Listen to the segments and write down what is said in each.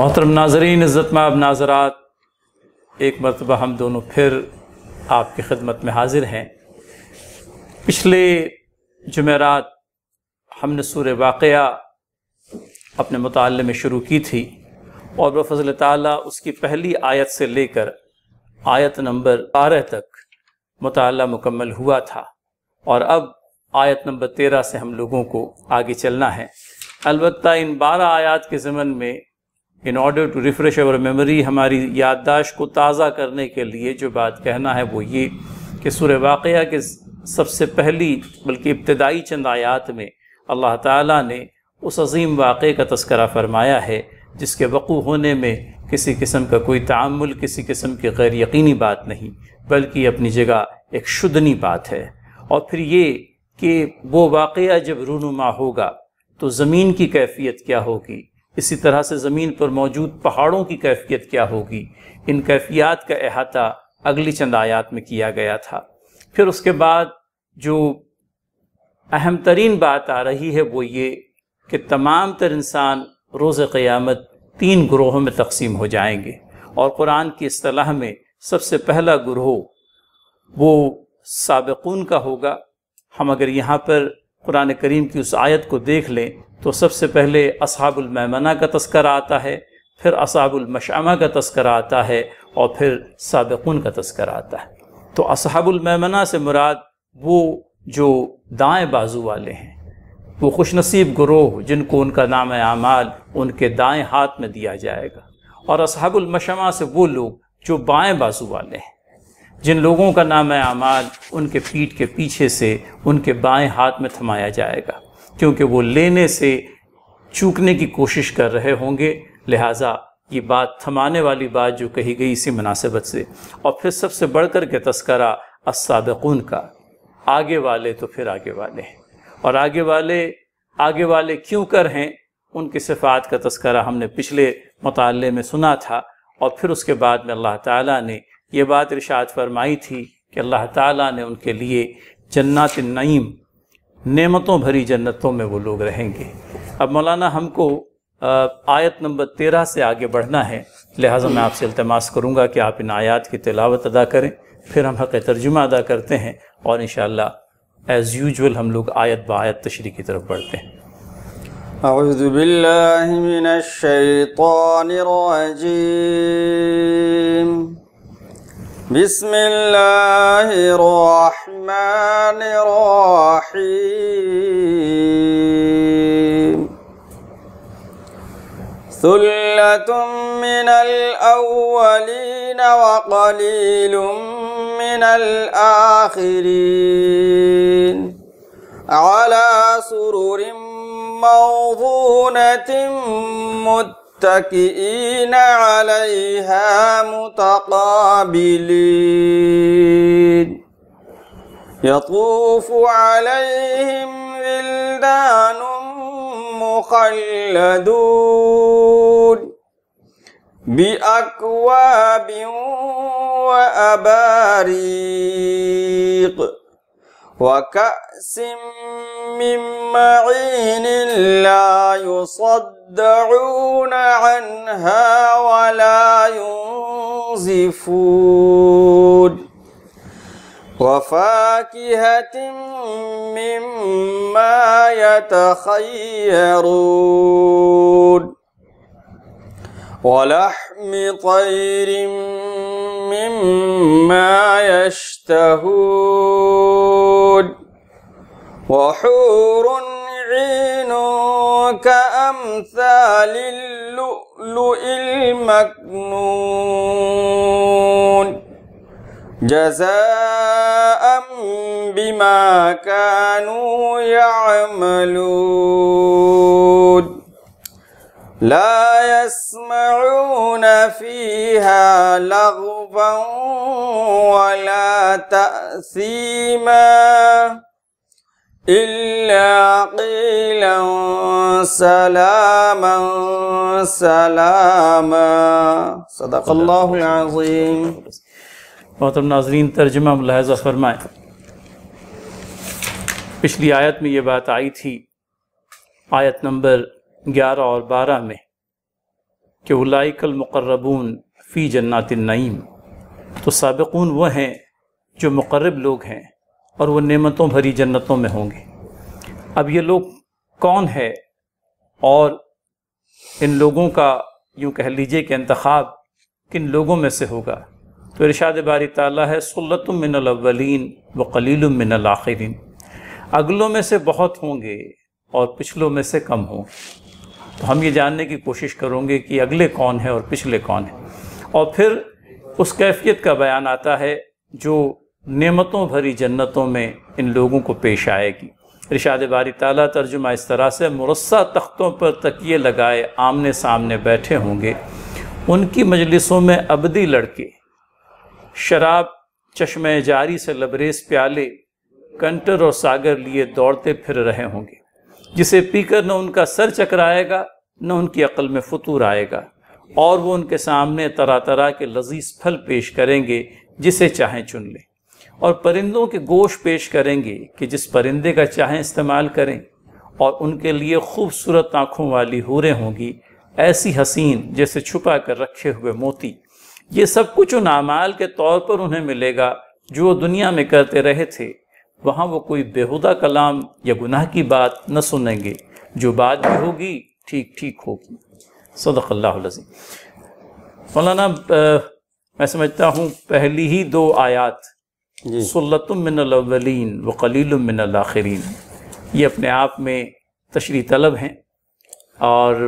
मोहतरम नाजरीन इज़्ज़तमब नाजरात एक मरतबा हम दोनों फिर आपकी खिदमत में हाजिर हैं पिछले जमेरात हमने सूर वाक़ अपने मताल में शुरू की थी और बफजल ताली उसकी पहली आयत से लेकर आयत नंबर बारह तक मताल मुकम्मल हुआ था और अब आयत नंबर तेरह से हम लोगों को आगे चलना है अलबत् इन बारह आयात के ज़मन में in order to refresh our memory हमारी याददाश्त को ताज़ा करने के लिए जो बात कहना है वो ये कि सुर वाक़ के सबसे पहली बल्कि इब्तदाई चंद आयात में अल्लाह ताला ने उस अजीम वाक़े का तस्करा फरमाया है जिसके वक़ू होने में किसी किस्म का कोई तामुल किसी किस्म की गैर यकीनी बात नहीं बल्कि अपनी जगह एक शुदनी बात है और फिर ये कि वो वाक़ जब रूनुमा होगा तो ज़मीन की कैफियत क्या होगी इसी तरह से ज़मीन पर मौजूद पहाड़ों की कैफियत क्या होगी इन कैफियात का अहाता अगली चंद आयात में किया गया था फिर उसके बाद जो अहम तरीन बात आ रही है वो ये कि तमाम तर इंसान रोज़ क़्यामत तीन ग्रोहों में तकसीम हो जाएंगे और कुरान की असलाह में सबसे पहला ग्रोह वो सबकून का होगा हम अगर यहाँ पर कुरान करीम की उस आयत को देख लें तो सबसे पहले असहाबुलमैमना का तस्करा आता है फिर असहाबुलमशमा का तस्करा आता है और फिर सबकुन का तस्करा आता है तो असहाबुलमैमना से मुराद वो जो दाएँ बाजू वाले हैं वो खुश नसीब ग्रोह जिनको उनका नाम आमाल उनके दाएँ हाथ में दिया जाएगा और असहाबुलमशमा से वो लोग जो बाएँ बाजू वाले हैं जिन लोगों का नाम आमाल उनके पीठ के पीछे से उनके बाएँ हाथ में थमाया जाएगा क्योंकि वो लेने से चूकने की कोशिश कर रहे होंगे लिहाजा ये बात थमाने वाली बात जो कही गई इसी मुनासिबत से और फिर सबसे बढ़ कर के तस्करा असादकून का आगे वाले तो फिर आगे वाले हैं और आगे वाले आगे वाले क्यों कर हैं उनकी सिफात का तस्करा हमने पिछले मताले में सुना था और फिर उसके बाद में अल्लाह ताला ने यह बात इरशाद फरमाई थी कि अल्लाह ताला ने उनके लिए जन्नत नईम नेमतों भरी जन्नतों में वो लोग रहेंगे अब मौलाना हमको आयत नंबर तेरह से आगे बढ़ना है लिहाजा मैं आपसे अल्तमास करूँगा कि आप इन आयात की तिलावत अदा करें फिर हम हक़ तर्जुमा अदा करते हैं और इन एज़ यूजल हम लोग आयत ब आयत तशरी की तरफ बढ़ते हैं الرجيم بسم الله الرحمن الرحيم ثلة من الأولين وقليل من الآخرين على سرر موضونة مت متكئين عليها متقابلين يطوف عليهم ولدان مخلدون بأكواب وأباريق وكأس من معين لا يصدعون عنها ولا ينزفون وفاكهة مما يتخيرون ولحم طير مما يشتهون وحور عين كأمثال اللؤلؤ المكنون جزاء بما كانوا يعملون لا يسمعون فيها لغبا ولا تأثيما إلا قيلا سلاما سلاما صدق الله العظيم محترم ناظرین ترجمہ ملاحظہ فرمائے پچھلی آیت میں یہ بات آئی تھی آیت نمبر ग्यारह और बारह में कि उलाइकल मुकर्रबून फ़ी जन्नत नईम तो सबकून वह हैं जो मुकर्रब लोग हैं और वह नेमतों भरी जन्नतों में होंगे अब ये लोग कौन है और इन लोगों का यूँ कह लीजिए कि इंतखब किन लोगों में से होगा तो इरशाद बारी ताला है सल्लतमिनवलिन व कलीलमिनआखिरीन अगलों में से बहुत होंगे और पिछलों में से कम होंगे तो हम ये जानने की कोशिश करेंगे कि अगले कौन है और पिछले कौन है और फिर उस कैफियत का बयान आता है जो नेमतों भरी जन्नतों में इन लोगों को पेश आएगी रिशाद बारी ताला तर्जुमा इस तरह से मुरस्सा तख्तों पर तकिए लगाए आमने सामने बैठे होंगे उनकी मजलिसों में अबदी लड़के शराब चश्मे जारी से लबरेज प्याले कंटर और सागर लिए दौड़ते फिर रहे होंगे जिसे पीकर न उनका सर चकराएगा न उनकी अकल में फतूर आएगा और वो उनके सामने तरह तरह के लजीज फल पेश करेंगे जिसे चाहें चुन लें और परिंदों के गोश पेश करेंगे कि जिस परिंदे का चाहें इस्तेमाल करें और उनके लिए खूबसूरत आँखों वाली हूरें होंगी ऐसी हसीन जैसे छुपा कर रखे हुए मोती ये सब कुछ उन अमाल के तौर पर उन्हें मिलेगा जो दुनिया में करते रहे थे वहाँ वो कोई बेहुदा कलाम या गुनाह की बात न सुनेंगे जो बात भी होगी ठीक ठीक होगी सदक़ल्लाज़ी मौलाना मैं समझता हूँ पहली ही दो आयात सल्लतमिनवलिन व कलीलमिनआखरीन ये अपने आप में तशरी तलब हैं और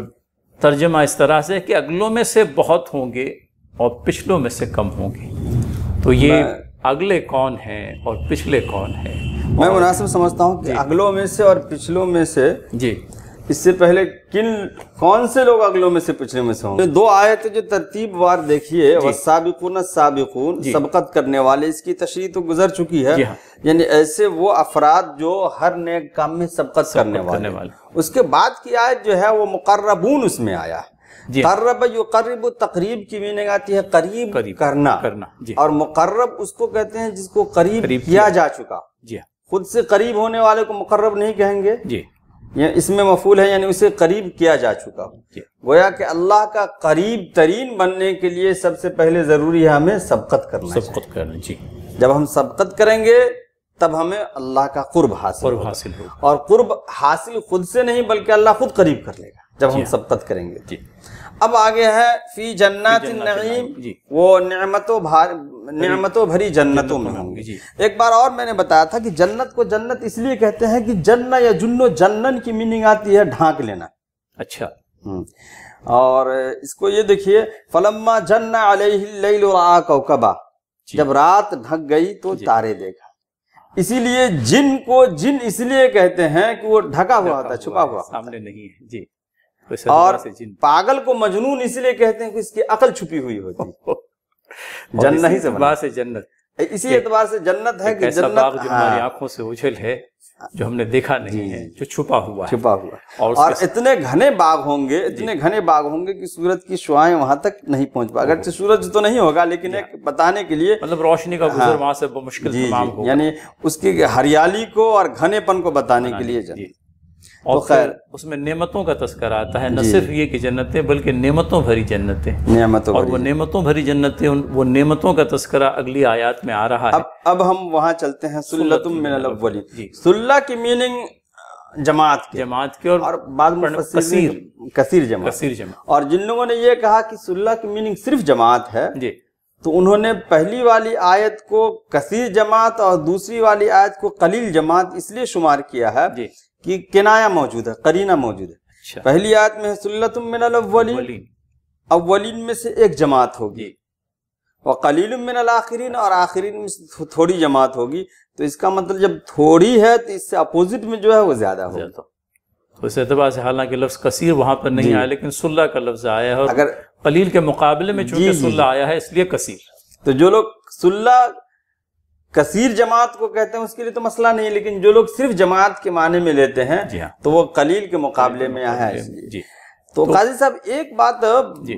तर्जमा इस तरह से कि अगलों में से बहुत होंगे और पिछलों में से कम होंगे तो ये अगले कौन हैं और पिछले कौन हैं मैं मुनासिब समझता हूँ कि अगलों में से और पिछलों में से जी इससे पहले किन कौन से लोग अगलों में से पिछले में से होंगे दो आयत जो तरतीब वार देखिए वह साबिकुन साबिकुन सबकत करने वाले इसकी तशरी तो गुजर चुकी है हाँ। यानी ऐसे वो अफराद जो हर नए काम में सबकत करने वाले, वाले। उसके बाद की आयत जो है वो मुकर्रबून उसमें आया है कर्रब युकरब तकरीब की मीनिंग आती है करीब, करीब करना करना और मुकर्रब उसको कहते हैं जिसको करीब, करीब किया जा चुका जी खुद से करीब होने वाले को मुकर्रब नहीं कहेंगे जी इसमें मफूल है यानी उसे करीब किया जा चुका गोया कि अल्लाह का करीब तरीन बनने के लिए सबसे पहले ज़रूरी है हमें सबकत करना सबकत करना जी जब हम सबकत करेंगे तब हमें अल्लाह का कुर्ब हासिल हासिल और कुर्ब हासिल खुद से नहीं बल्कि अल्लाह खुद करीब कर लेगा जब हम सबकत करेंगे जी अब आगे है फी जन्नत नईम वो नमतों भार नमतों भरी जन्नतों में होंगे एक बार और मैंने बताया था कि जन्नत को जन्नत इसलिए कहते हैं कि जन्न या जुन्नो जन्नन की मीनिंग आती है ढांक लेना अच्छा हम्म। और इसको ये देखिए फलम्मा जन्ना अलह कौकबा जब रात ढक गई तो तारे देखा इसीलिए जिन को जिन इसलिए कहते हैं कि वो ढका हुआ था छुपा हुआ सामने नहीं है जी तो और पागल को मजनून इसलिए कहते हैं कि इसकी अकल छुपी हुई होती है जन्नत ही से से जन्नत इसी एतबार से जन्नत है कि जन्नत हाँ। आंखों से उछल है जो हमने देखा नहीं है जो छुपा हुआ छुपा हुआ और, और इतने घने बाग होंगे इतने घने बाग होंगे कि सूरज की शुआ वहां तक नहीं पहुंच पा अगर सूरज तो नहीं होगा लेकिन एक बताने के लिए मतलब रोशनी का गुजर हाँ। वहां से मुश्किल यानी उसकी हरियाली को और घनेपन को बताने के लिए और तो खैर उसमें नेमतों का तस्कर आता है न सिर्फ ये कि जन्नतें बल्कि नेमतों भरी जन्नतें नेमतों और वो नेमतों भरी जन्नतें वो नेमतों का तस्करा अगली आयात में आ रहा है अब अब हम वहाँ चलते हैं सुल्ला की मीनिंग जमात की जमात की और, और बाद में कसीर कसीर जमात कसीर जमात और जिन लोगों ने ये कहा कि सुल्ला की मीनिंग सिर्फ जमात है जी तो उन्होंने पहली वाली आयत को कसीर जमात और दूसरी वाली आयत को कलील जमात इसलिए शुमार किया है कि किनाया मौजूद है करीना मौजूद है अच्छा। पहली आयत में सुल्लतुम अवलिन में से एक जमात होगी और कलील मिनल आखिरीन और आखिरीन में से थोड़ी जमात होगी तो इसका मतलब जब थोड़ी है तो इससे अपोजिट में जो है वो ज्यादा होगा तो इस एतबार से हालांकि लफ्ज कसीर वहां पर नहीं आया लेकिन सुल्ला का लफ्ज आया है और अगर कलील के मुकाबले में चूंकि सुल्ला आया है इसलिए कसीर तो जो लोग सुल्ला कसीर जमात को कहते हैं उसके लिए तो मसला नहीं है लेकिन जो लोग सिर्फ जमात के माने में लेते हैं हाँ। तो वो कलील के मुकाबले में यहाँ है जी तो, तो काजी साहब एक बात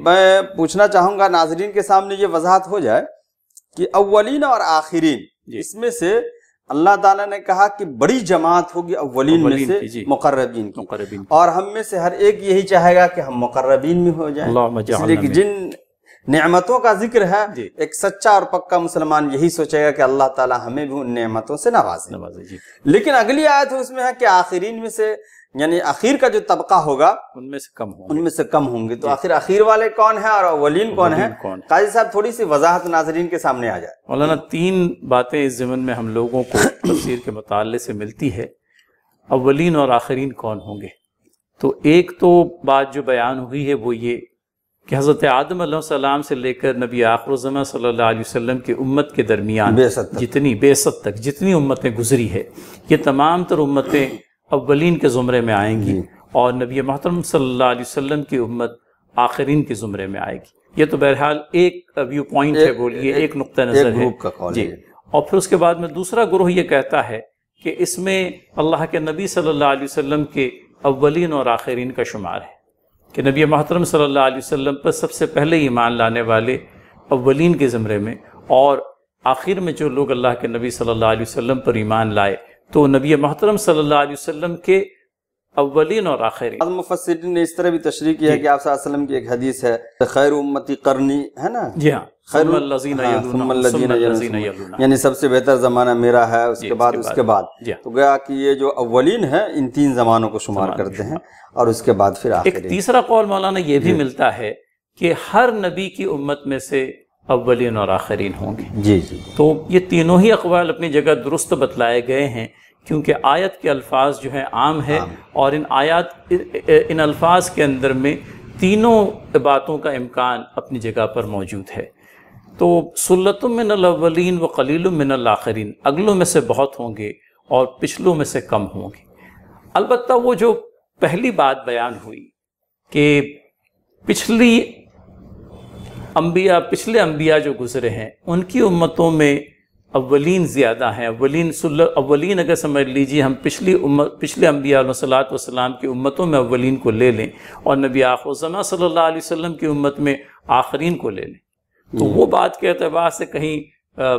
मैं पूछना चाहूंगा नाजरीन के सामने ये वजाहत हो जाए कि अवलिन और आखिरीन इसमें से अल्लाह ताला ने कहा कि बड़ी जमात होगी अवलिन में से मुकर्रबीन की और हम में से हर एक यही चाहेगा कि हम मुकर्रबीन में हो जाए जिन नेमतों का जिक्र है एक सच्चा और पक्का मुसलमान यही सोचेगा कि अल्लाह ताला हमें भी उन नेमतों से नवाजे नवाजे लेकिन अगली आयत उसमें है कि आखिरीन में से यानी आखिर का जो तबका होगा उनमें से कम होंगे उनमें से कम होंगे तो आखिर आखिर वाले कौन है और वलीन कौन है कौन काजी साहब थोड़ी सी वजाहत नाजरीन के सामने आ जाए मौलाना तीन बातें इस जमन में हम लोगों को तफसीर के मताले से मिलती है अवलिन और आखिरीन कौन होंगे तो एक तो बात जो बयान हुई है वो ये कि हज़रत आदम सलाम से लेकर नबी आखरजमा सल्ला वसम की उम्मत के दरमियान जितनी बेसत तक जितनी उम्मतें गुजरी है ये तमाम तर उम्मतें अव्वलिन के ज़ुमरे में आएंगी और नबी महतरम सल्ला वसम की उम्मत आखरीन के ज़ुमरे में आएगी ये तो बहरहाल एक व्यू पॉइंट है बोलिए एक नुक़ नज़र है जी और फिर उसके बाद में दूसरा ग्रोह ये कहता है कि इसमें अल्लाह के नबी सल्ला वसम के अव्वलिन और आखरीन का शुमार है कि नबी महतरम सल्ला वसम पर सबसे पहले ईमान लाने वाले अव्वलिन के ज़मरे में और आखिर में जो लोग अल्लाह के नबी सल्ला वसम पर ईमान लाए तो नबी महतरम सल्ला वसम के अव्वलिन और आखिर मुफसरिन ने इस तरह भी तशरी किया कि आप की एक हदीस है खैर उम्मती करनी है ना जी हाँ हाँ, यानी सबसे बेहतर ज़माना मेरा है उसके बाद उसके बाद तो गया कि ये जो अवलिन है इन तीन ज़मानों को शुमार करते हैं और उसके बाद फिर एक तीसरा कौल मौलाना ये भी मिलता है कि हर नबी की उम्मत में से अवलिन और आखरीन होंगे जी जी तो ये तीनों ही अकवाल अपनी जगह दुरुस्त बतलाए गए हैं क्योंकि आयत के अल्फाज जो हैं आम है आम। और इन आयत इन अल्फाज के अंदर में तीनों बातों का इम्कान अपनी जगह पर मौजूद है तो सुल्लत मिनलवलिन व कलील मिनल आखरीन अगलों में से बहुत होंगे और पिछलों में से कम होंगे अलबत्त वो जो पहली बात बयान हुई कि पिछली अम्बिया पिछले अम्बिया जो गुज़रे हैं उनकी उम्मतों में अवलिन ज़्यादा हैं अवलिन अवलिन अगर समझ लीजिए हम पिछली उम्म पिछले अम्बिया सलात वसलाम की उम्मतों में अवलिन को ले लें और नबी आखोज़मा सल्ला वसम की उम्मत में आखरीन को ले लें तो वो बात के अतबार से कहीं आ,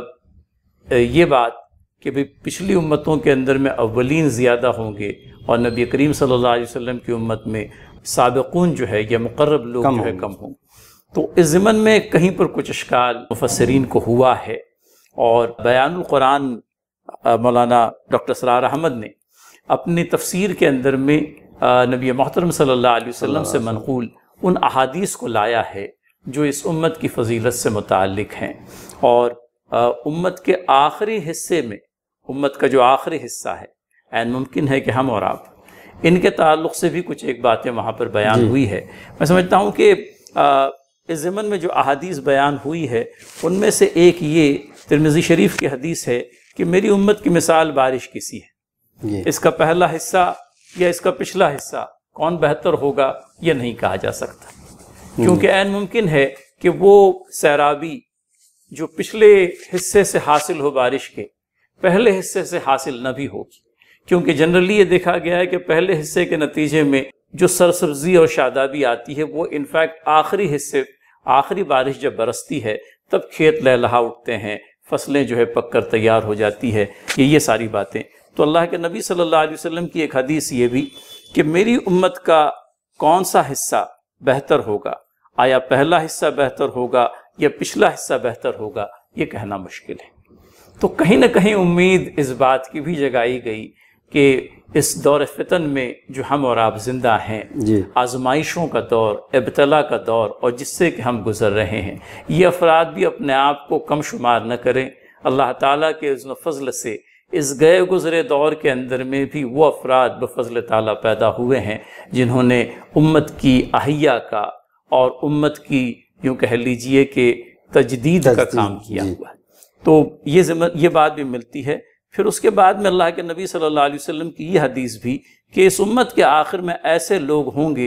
ये बात कि भाई पिछली उम्मतों के अंदर में अवलिन ज़्यादा होंगे और नबी करीम सल्लल्लाहु अलैहि की उम्मत में सबकून जो है या मुकरब लोग जो है कम हों तो इस ज़मन में कहीं पर कुछ अशकाल मुफसरीन को हुआ है और बयानकुरान मौलाना डॉक्टर सरार अहमद ने अपनी तफसीर के अंदर में नबी मोहतरम सल्ला वसम से मनकूल उन अहादीस को लाया है जो इस उम्मत की फजीलत से मुतक़ हैं और आ, उम्मत के आखिरी हिस्से में उम्मत का जो आखिरी हिस्सा है एन मुमकिन है कि हम और आप इनके ताल्लुक से भी कुछ एक बातें वहाँ पर बयान हुई है मैं समझता हूँ कि इस ज़मन में जो अहदीस बयान हुई है उनमें से एक ये तिरमिज़ी शरीफ की हदीस है कि मेरी उम्मत की मिसाल बारिश की सी है इसका पहला हिस्सा या इसका पिछला हिस्सा कौन बेहतर होगा यह नहीं कहा जा सकता क्योंकि एन हम्म। मुमकिन है कि वो सैराबी जो पिछले हिस्से से हासिल हो बारिश के पहले हिस्से से हासिल न भी हो क्योंकि जनरली ये देखा गया है कि पहले हिस्से के नतीजे में जो सरसब्जी और शादाबी आती है वो इनफैक्ट आखिरी हिस्से आखिरी बारिश जब बरसती है तब खेत लहलहा उठते हैं फसलें जो है पककर तैयार हो जाती है ये ये सारी बातें तो अल्लाह के नबी सल्लल्लाहु अलैहि वसल्लम की एक हदीस ये भी कि मेरी उम्मत का कौन सा हिस्सा बेहतर होगा आया पहला हिस्सा बेहतर होगा या पिछला हिस्सा बेहतर होगा ये कहना मुश्किल है तो कहीं ना कहीं उम्मीद इस बात की भी जगाई गई कि इस दौर फितन में जो हम और आप जिंदा हैं आजमाइशों का दौर इबतला का दौर और जिससे कि हम गुजर रहे हैं ये अफराद भी अपने आप को कम शुमार न करें अल्लाह ताला के उसन फजल से इस गए गुजरे दौर के अंदर में भी वो अफराद बफजल ताला पैदा हुए हैं जिन्होंने उम्मत की अहिया का और उम्मत की यूँ कह लीजिए कि तजदीद का काम किया हुआ है तो ये ये बात भी मिलती है फिर उसके बाद में अल्लाह के नबी सल्लल्लाहु अलैहि वसल्लम की ये हदीस भी कि इस उम्मत के आखिर में ऐसे लोग होंगे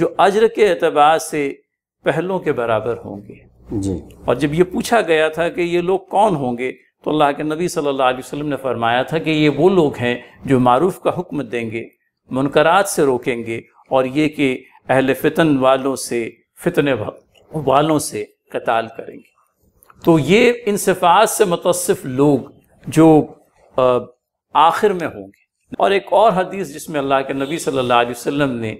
जो अजर के अतबार से पहलों के बराबर होंगे जी और जब ये पूछा गया था कि ये लोग कौन होंगे तो अल्लाह के नबी सल्लल्लाहु अलैहि वसल्लम ने फरमाया था कि ये वो लोग हैं जो मारूफ का हुक्म देंगे मुनकरात से रोकेंगे और ये कि अहल फितन वालों से फितने वालों से कताल करेंगे तो ये इन सिफात से मुतसफ़ लोग जो आखिर में होंगे और एक और हदीस जिसमें अल्लाह के नबी सल्लल्लाहु अलैहि वसल्लम ने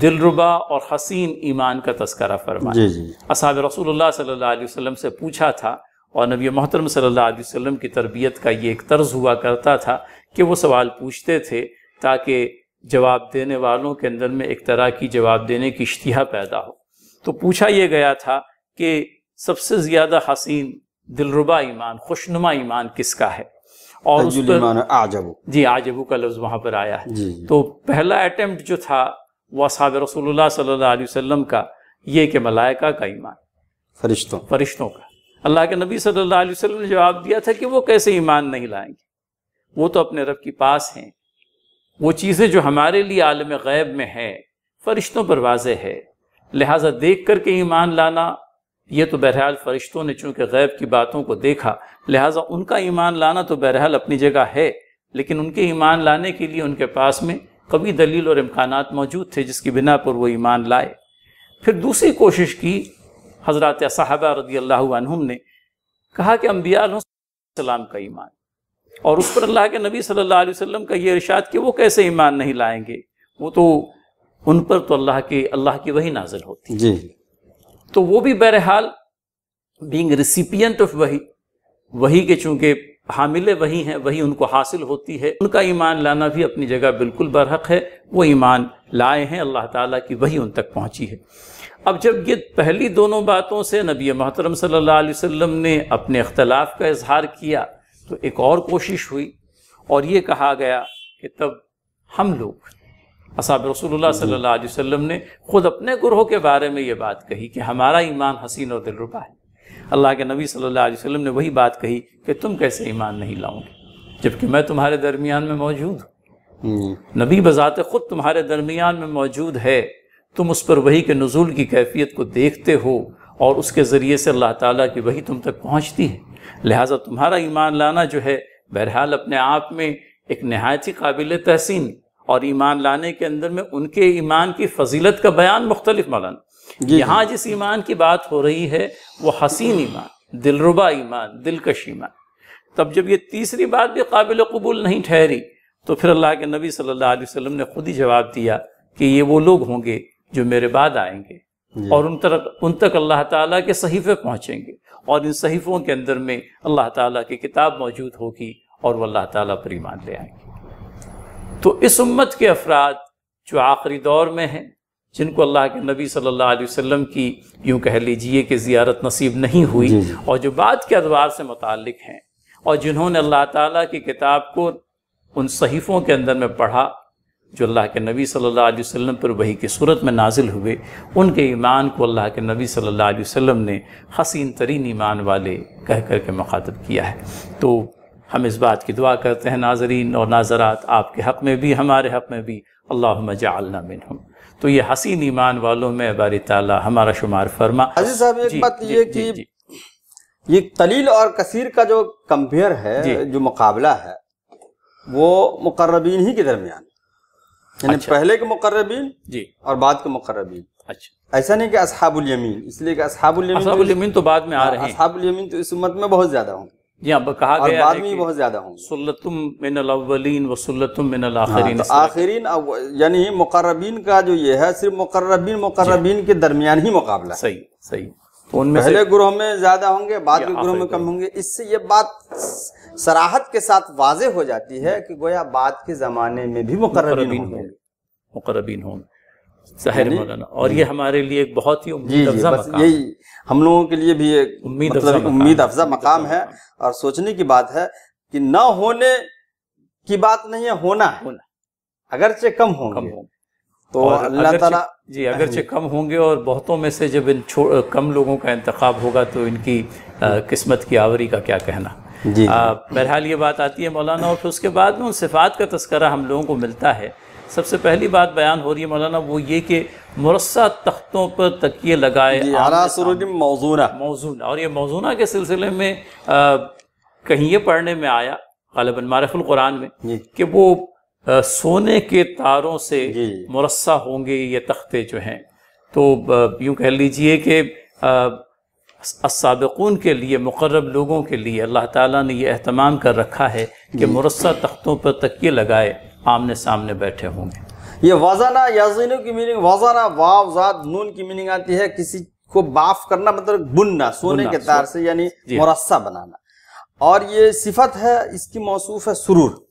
दिलरुबा और हसीन ईमान का तस्करा फरमाया असाब रसूलुल्लाह सल्लल्लाहु अलैहि वसल्लम से पूछा था और नबी मोहतरम सल्लल्लाहु अलैहि वसल्लम की तरबियत का ये एक तर्ज हुआ करता था कि वो सवाल पूछते थे ताकि जवाब देने वालों के अंदर में एक तरह की जवाब देने की इश्तिहा पैदा हो तो पूछा यह गया था कि सबसे ज़्यादा हसीन दिलरुबा ईमान खुशनुमा ईमान किसका है और आजबू जी आजबू का लफ्ज़ वहां पर आया है तो पहला अटेम्प्ट जो था वह साब रसूल सल्लाम का ये कि मलायका का ईमान फरिश्तों फरिश्तों का अल्लाह के नबी सल्लल्लाहु अलैहि वसल्लम ने जवाब दिया था कि वो कैसे ईमान नहीं लाएंगे वो तो अपने रब के पास हैं वो चीज़ें जो हमारे लिए आलम गैब में है फरिश्तों पर वाज है लिहाजा देख कर के ईमान लाना ये तो बहरहाल फ़रिश्तों ने चूंकि गैब की बातों को देखा लिहाजा उनका ईमान लाना तो बहरहाल अपनी जगह है लेकिन उनके ईमान लाने के लिए उनके पास में कभी दलील और इम्कान मौजूद थे जिसकी बिना पर वो ईमान लाए फिर दूसरी कोशिश की हज़रत साहबा रदी अल्लाम ने कहा कि अम्बिया सलाम का ईमान और उस पर अल्लाह के नबी सल्लल्लाहु अलैहि वसल्लम का ये इरशाद कि वो कैसे ईमान नहीं लाएंगे वो तो उन पर तो अल्लाह की अल्लाह की वही नाजिल होती है जी तो वो भी बहरहाल बींग रिसिपियंट ऑफ वही वही के चूंकि हामिल वही हैं वही उनको हासिल होती है उनका ईमान लाना भी अपनी जगह बिल्कुल बरहक है वो ईमान लाए हैं अल्लाह ताला की वही उन तक पहुंची है अब जब ये पहली दोनों बातों से नबी महतरम सल्लल्लाहु अलैहि वसल्लम ने अपने अख्तलाफ का इजहार किया तो एक और कोशिश हुई और ये कहा गया कि तब हम लोग असाब रसोल्ला सल्ला वसम ने ख़ुद अपने गुरहों के बारे में ये बात कही कि हमारा ईमान हसीन और दिलरुबा है अल्लाह के नबी सल्ला वसम ने वही बात कही कि तुम कैसे ईमान नहीं लाओगे जबकि मैं तुम्हारे दरमियान में मौजूद हूँ हम्म। नबी बजात ख़ुद तुम्हारे दरमियान में मौजूद है तुम उस पर वही के नज़ुल की कैफियत को देखते हो और उसके ज़रिए से अल्लाह ताली की वही तुम तक पहुँचती है लिहाजा तुम्हारा ईमान लाना जो है बहरहाल अपने आप में एक नहायत ही काबिल तहसीन और ईमान लाने के अंदर में उनके ईमान की फजीलत का बयान मुख्तलिफ मौलाना यहाँ जिस ईमान की बात हो रही है वह हसीन ईमान दिलरुबा ईमान दिलकश ईमान तब जब ये तीसरी बात भी काबिल कबूल नहीं ठहरी तो फिर अल्लाह के नबी सल्लल्लाहु अलैहि वसल्लम ने खुद ही जवाब दिया कि ये वो लोग होंगे जो मेरे बाद आएंगे और उन तक उन तक अल्लाह ताला के सहीफे पहुँचेंगे और इन सहीफ़ों के अंदर में अल्लाह ताला की किताब मौजूद होगी और वह अल्लाह ताला पर ईमान ले आएंगे तो इस उम्मत के अफराद जो आखिरी दौर में हैं जिनको अल्लाह के नबी सल्लल्लाहु अलैहि वसल्लम की यूँ कह लीजिए कि ज़ियारत नसीब नहीं हुई और जो बात के अदवार से मुतक हैं और जिन्होंने अल्लाह ताला की किताब को उन सहीफ़ों के अंदर में पढ़ा जो अल्लाह के नबी सल्लल्लाहु अलैहि वसल्लम पर वही की सूरत में नाजिल हुए उनके ईमान को अल्लाह के नबी सल्लल्लाहु अलैहि वसल्लम ने हसीन तरीन ईमान वाले कह कर के मुखातब किया है तो हम इस बात की दुआ करते हैं नाजरीन और नाजरात आपके हक़ में भी हमारे हक़ में भी अल्लाह जालना मिन हम तो ये हसीन ईमान वालों में बारी ताला हमारा शुमार फरमा साहब एक बात ये कि ये तलील और कसीर का जो कंपेयर है जो मुकाबला है वो मुकर्रबीन ही के दरमियान यानी अच्छा। पहले के मुकर्रबीन जी और बाद के मुकर्रबीन अच्छा ऐसा नहीं कि असहाबुल यमीन इसलिए कि असहाबुल यमीन तो बाद में आ हाँ, रहे हैं असहाबुल यमीन तो इस उम्मत में बहुत ज्यादा होंगे जी अब हाँ, कहा और गया बाद में बहुत ज्यादा होंगे सुल्लतुम मिन अव्वलीन व सुल्लतुम मिन आखिरीन हाँ, तो आखिरीन यानी मुकर्रबीन का जो ये है सिर्फ मुकर्रबीन मुकर्रबीन के दरमियान ही मुकाबला सही सही तो उनमें पहले ग्रोह में ज्यादा होंगे बाद के ग्रोह में कम होंगे इससे ये बात सराहत के साथ वाजे हो जाती है कि गोया बाद के जमाने में भी मुकर्रबीन होंगे मुकर्रबीन होंगे सहन मौलाना और ये हम्म। हमारे लिए एक बहुत ही उम्मीद अफजा मकाम यही हम लोगों के लिए भी एक उम्मीद मतलब उम्मीद अफजा मकाम है और सोचने की बात है कि न होने की बात नहीं है होना है अगरचे कम होंगे तो अल्लाह ताला जी अगरचे कम होंगे और बहुतों में से जब इन कम लोगों का इंतखब होगा तो इनकी किस्मत की आवरी का क्या कहना बहरहाल ये बात आती है मौलाना और फिर उसके बाद में उन सिफात का तस्करा हम लोगों को मिलता है सबसे पहली बात बयान हो रही है मौलाना वो ये कि मरसा तख्तों पर तकिए लगाए मौजूना मौजूद और ये मौजूना के सिलसिले में कहीं ये पढ़ने में आया गलबन कुरान में कि वो आ, सोने के तारों से मरसा होंगे ये तख्ते जो हैं तो यूँ कह लीजिए कि सबकून के लिए मुकर्रब लोगों के लिए अल्लाह ताला ने यह अहतमाम कर रखा है कि मरसा तख्तों पर तकिए लगाए आमने सामने बैठे होंगे ये वजाना याजीनों की मीनिंग वजाना वाव जाद नून की मीनिंग आती है किसी को बाफ करना मतलब बुनना सोने बुनना, के तार से यानी मुरस्सा बनाना और ये सिफत है इसकी मौसूफ है सुरूर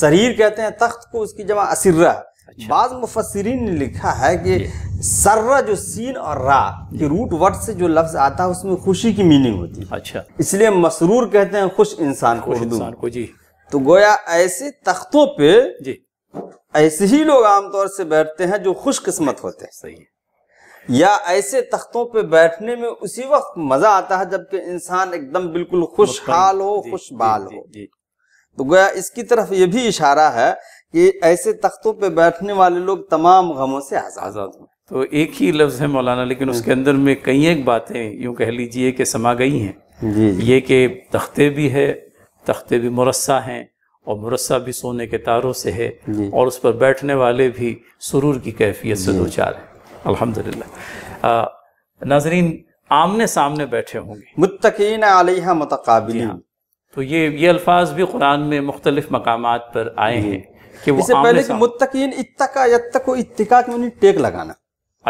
शरीर कहते हैं तख्त को उसकी जमा असर अच्छा। बाज मुफसरीन ने लिखा है कि सर्रा जो सीन और रा के रूट वर्ड से जो लफ्ज आता है उसमें खुशी की मीनिंग होती है अच्छा इसलिए मसरूर कहते हैं खुश इंसान को उर्दू को जी तो गोया ऐसे तख्तों पे जी ऐसे ही लोग आमतौर से बैठते हैं जो खुशकिस्मत होते हैं सही है या ऐसे तख्तों पे बैठने में उसी वक्त मजा आता है जबकि इंसान एकदम बिल्कुल खुशहाल हो खुशबाल हो तो गोया इसकी तरफ ये भी इशारा है कि ऐसे तख्तों पे बैठने वाले लोग तमाम गमों से आजाद हों तो एक ही लफ्ज है मौलाना लेकिन उसके हाँ। अंदर में कई एक बातें यूं कह लीजिए कि समा गई हैं ये कि तख्ते भी है तख्ते भी मुरस्सा हैं और मुरस्सा भी सोने के तारों से है और उस पर बैठने वाले भी सुरूर की कैफियत से दो चार हैं अलहमदिल्ला नाजरीन आमने सामने बैठे होंगे मुतकीन आलिया मतकबिल हाँ। तो ये ये अल्फाज भी कुरान में मुख्तलिफ मकाम पर आए हैं कि वो इससे पहले कि मुतकीन इत्तका यत्तको इत्तिका के मैंने टेक लगाना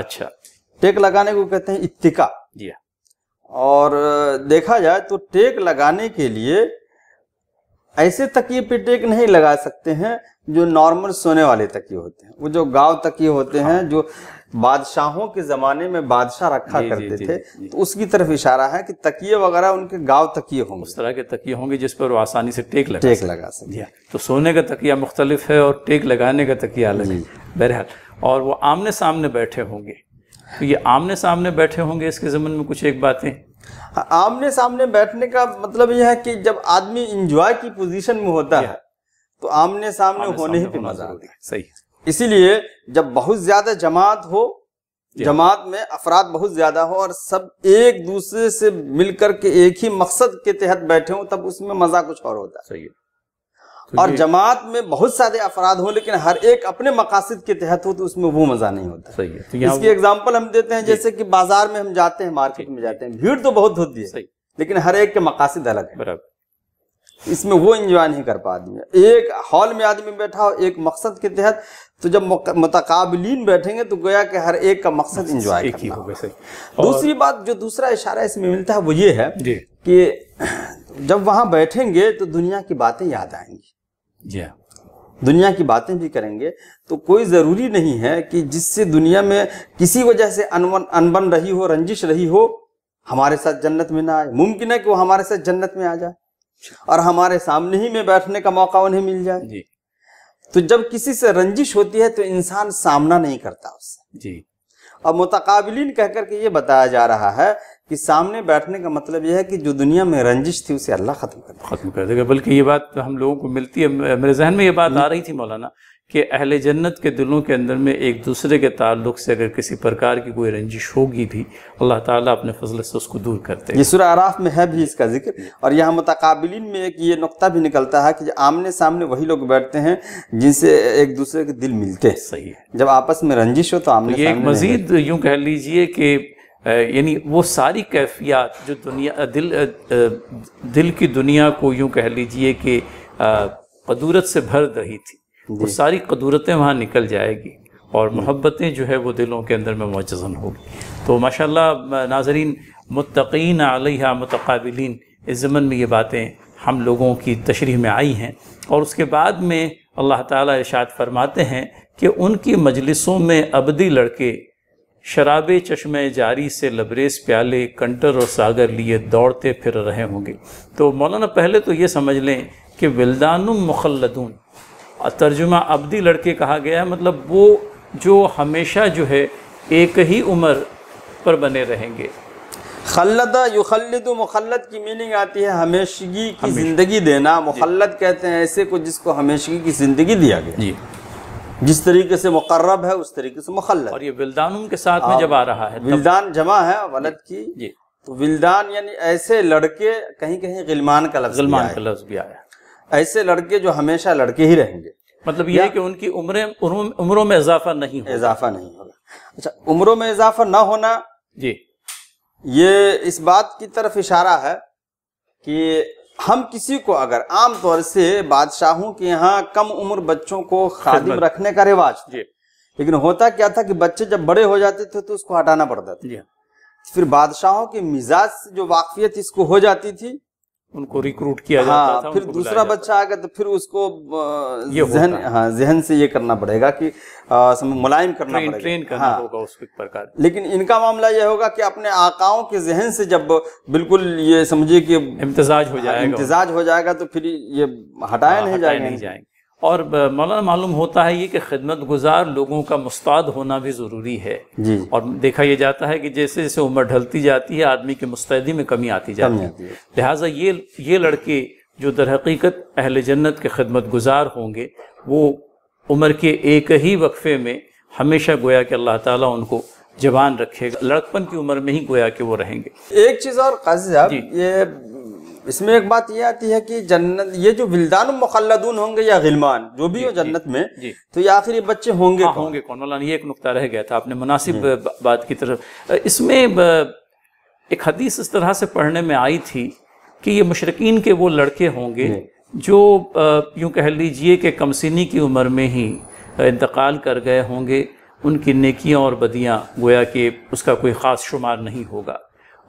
अच्छा टेक लगाने को कहते हैं इत्तिका जी हाँ। और देखा जाए तो टेक लगाने के लिए ऐसे तकिए पे टेक नहीं लगा सकते हैं जो नॉर्मल सोने वाले तकिए होते हैं वो जो गांव तकिए होते हाँ। हैं जो बादशाहों के जमाने में बादशाह रखा जी, करते जी, थे जी, तो उसकी तरफ इशारा है कि तकिए वगैरह उनके गांव तकिए होंगे उस तरह के तकिए होंगे जिस पर वो आसानी से टेक लगा टेक लगा सकते हाँ। तो सोने का तकिया मुख्तलिफ है और टेक लगाने का तकिया अलग है बहरहाल और वो आमने सामने बैठे होंगे तो ये आमने सामने बैठे होंगे इसके जमन में कुछ एक बातें आमने सामने बैठने का मतलब यह है कि जब आदमी इंजॉय की पोजीशन में होता है तो आमने सामने, आमने होने ही पे मजा आता है सही इसीलिए जब बहुत ज्यादा जमात हो जमात में अफराद बहुत ज्यादा हो और सब एक दूसरे से मिलकर के एक ही मकसद के तहत बैठे हो तब उसमें मजा कुछ और होता है सही है और जमात में बहुत सारे अफराद हो लेकिन हर एक अपने मकासद के तहत हो तो उसमें वो मज़ा नहीं होता सही है तो इसकी एग्जाम्पल हम देते हैं जैसे कि बाजार में हम जाते हैं मार्केट में जाते हैं भीड़ तो बहुत होती है सही लेकिन हर एक के मकासद अलग है इसमें वो इंजॉय नहीं कर पा आदमी एक हॉल में आदमी बैठा हो एक मकसद के तहत तो जब मतकाबलीन बैठेंगे तो गोया कि हर एक का मकसद इंजॉय एक ही होगा सही दूसरी बात जो दूसरा इशारा इसमें मिलता है वो ये है कि जब वहां बैठेंगे तो दुनिया की बातें याद आएंगी yeah. हाँ। दुनिया की बातें भी करेंगे तो कोई ज़रूरी नहीं है कि जिससे दुनिया में किसी वजह से अनबन अनबन रही हो रंजिश रही हो हमारे साथ जन्नत में ना आए मुमकिन है कि वो हमारे साथ जन्नत में आ जाए और हमारे सामने ही में बैठने का मौका उन्हें मिल जाए जी। तो जब किसी से रंजिश होती है तो इंसान सामना नहीं करता उससे जी अब मतकबिलिन कहकर के ये बताया जा रहा है कि सामने बैठने का मतलब यह है कि जो दुनिया में रंजिश थी उसे अल्लाह खत्म कर खत्म कर देगा बल्कि ये बात हम लोगों को मिलती है मेरे जहन में ये बात आ रही थी मौलाना कि अहल जन्नत के दिलों के अंदर में एक दूसरे के ताल्लुक से अगर किसी प्रकार की कोई रंजिश होगी भी अल्लाह ताला अपने फजल से उसको दूर करते हैं ये आराफ में है भी इसका जिक्र और यहाँ मतकाबलिन में एक ये नुकता भी निकलता है कि आमने सामने वही लोग बैठते हैं जिनसे एक दूसरे के दिल मिलते हैं सही है जब आपस में रंजिश हो तो आमने तो ये एक मजीद यूँ कह लीजिए कि यानी वो सारी कैफियात जो दुनिया दिल दिल की दुनिया को यूँ कह लीजिए कि कदूरत से भर रही थी वो सारी कदूरतें वहाँ निकल जाएगी और मोहब्बतें जो है वो दिलों के अंदर में मज़जन होगी तो माशा नाजरीन मतकीन आलिया मतकबिलीन इस ज़मन में ये बातें हम लोगों की तशरी में आई हैं और उसके बाद में अल्लाह ताला इरशाद फरमाते हैं कि उनकी मजलिसों में अबदी लड़के शराब चश्मे जारी से लबरेज प्याले कंटर और सागर लिए दौड़ते फिर रहे होंगे तो मौलाना पहले तो ये समझ लें कि विल्दानुम मखलदून तर्जुमा अबदी लड़के कहा गया है मतलब वो जो हमेशा जो है एक ही उम्र पर बने रहेंगे खलदा युखलद मुखलत की मीनिंग आती है हमेशगी की ज़िंदगी देना मुखलत कहते हैं ऐसे को जिसको हमेशगी की ज़िंदगी दिया गया जी जिस तरीके से मुकर्रब है उस तरीके से मुखलत और ये विल्दान के साथ में हाँ। जब आ रहा है विल्दान जमा है वलद की जी तो विल्दान यानी ऐसे लड़के कहीं कहीं गिलमान का लफ्ज गिलमान का लफ्ज भी आया ऐसे लड़के जो हमेशा लड़के ही रहेंगे मतलब ये कि उनकी उम्र उम्रों में इजाफा नहीं होगा इजाफा नहीं होगा अच्छा उम्रों में इजाफा ना होना जी ये इस बात की तरफ इशारा है कि हम किसी को अगर आम तौर से बादशाहों के यहाँ कम उम्र बच्चों को खादिम रखने का रिवाज जी लेकिन होता क्या था कि बच्चे जब बड़े हो जाते थे तो उसको हटाना पड़ता था फिर बादशाहों के मिजाज से जो वाकफियत इसको हो जाती थी उनको रिक्रूट किया हाँ, जाता था फिर दूसरा बच्चा आकर तो फिर उसको ये जहन हाँ जहन से ये करना पड़ेगा कि मुलायम करना ट्रेन, ट्रेन करना हाँ, होगा उस प्रकार लेकिन इनका मामला यह होगा कि अपने आकाओं के जहन से जब बिल्कुल ये समझिए कि इम्तजाज हो जाएगा इम्तजाज हो जाएगा तो फिर ये हटाया हाँ, नहीं जाएगा नहीं जाएंगे और मौलाना मालूम होता है ये कि खिदमत गुजार लोगों का मुस्ताद होना भी ज़रूरी है जी। और देखा यह जाता है कि जैसे जैसे उम्र ढलती जाती है आदमी की मुस्तैदी में कमी आती जाती है लिहाजा ये ये लड़के जो दर हकीकत अहल जन्नत के खिदमत गुजार होंगे वो उम्र के एक ही वक्फे में हमेशा गोया कि अल्लाह ताला उनको जवान रखेगा लड़कपन की उम्र में ही गोया कि वो रहेंगे एक चीज़ और काजी साहब ये इसमें एक बात ये आती है कि जन्नत ये जो विल्दान मुखलदून होंगे या गिलमान जो भी हो जन्नत में जी तो ये आखिर ये बच्चे होंगे हाँ, कौन? होंगे कौन मौलाना ये एक नुकता रह गया था आपने मुनासिब बात की तरफ इसमें एक हदीस इस तरह से पढ़ने में आई थी कि ये मशरकिन के वो लड़के होंगे जो यूँ कह लीजिए कि कमसिनी की उम्र में ही इंतकाल कर गए होंगे उनकी नेकियां और बदियां गोया कि उसका कोई ख़ास शुमार नहीं होगा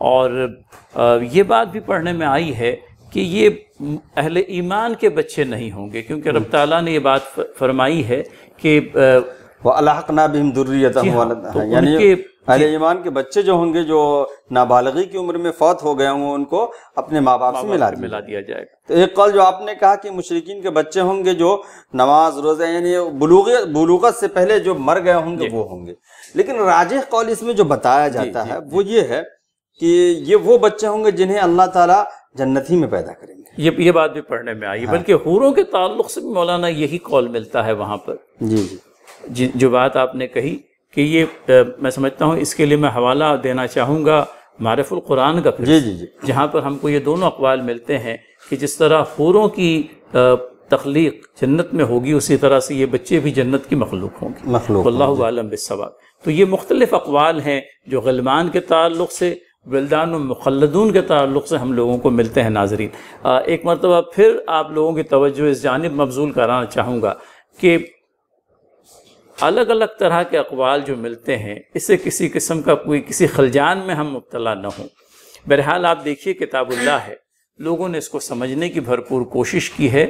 और ये बात भी पढ़ने में आई है कि ये अहले ईमान के बच्चे नहीं होंगे क्योंकि रब हम्म। ताला ने ये बात फरमाई है कि वहकना बिम दुर्रियत हाँ, तो यानी अहले ईमान के बच्चे जो होंगे जो नाबालगी की उम्र में फौत हो गए होंगे उनको अपने माँ बाप से मिला मिला दिया जाएगा तो एक कल जो आपने कहा कि मुशरकिन के बच्चे होंगे जो नमाज रोज़ा यानी बलूकत बलूगत से पहले जो मर गए होंगे वो होंगे लेकिन राज कौल इसमें जो बताया जाता है वो ये है कि ये वो बच्चे होंगे जिन्हें अल्लाह ताला जन्नत ही में पैदा करेंगे ये ये बात भी पढ़ने में आई हाँ। बल्कि हूरों के ताल्लुक से मौलाना यही कॉल मिलता है वहाँ पर जी जी जो बात आपने कही कि ये मैं समझता हूँ इसके लिए मैं हवाला देना चाहूँगा मारफुल कुरान का जी जी जी जहाँ पर हमको ये दोनों अकवाल मिलते हैं कि जिस तरह हूरों की तख्लीक जन्नत में होगी उसी तरह से ये बच्चे भी जन्नत की मखलूक होंगे मखलूक अल्लाह आलम बिसवाब तो ये मुख्तलिफ अकवाल हैं जो गलमान के ताल्लुक से वलदान मखलदून के तल्ल से हम लोगों को मिलते हैं नाजरीन एक मरतबा फिर आप लोगों की तवज्जो इस जानब मबजूल कराना चाहूँगा कि अलग अलग तरह के अकवाल जो मिलते हैं इससे किसी किस्म का कोई किसी खलजान में हम मुबला न हों बहरहाल आप देखिए किताबुल्ला है लोगों ने इसको समझने की भरपूर कोशिश की है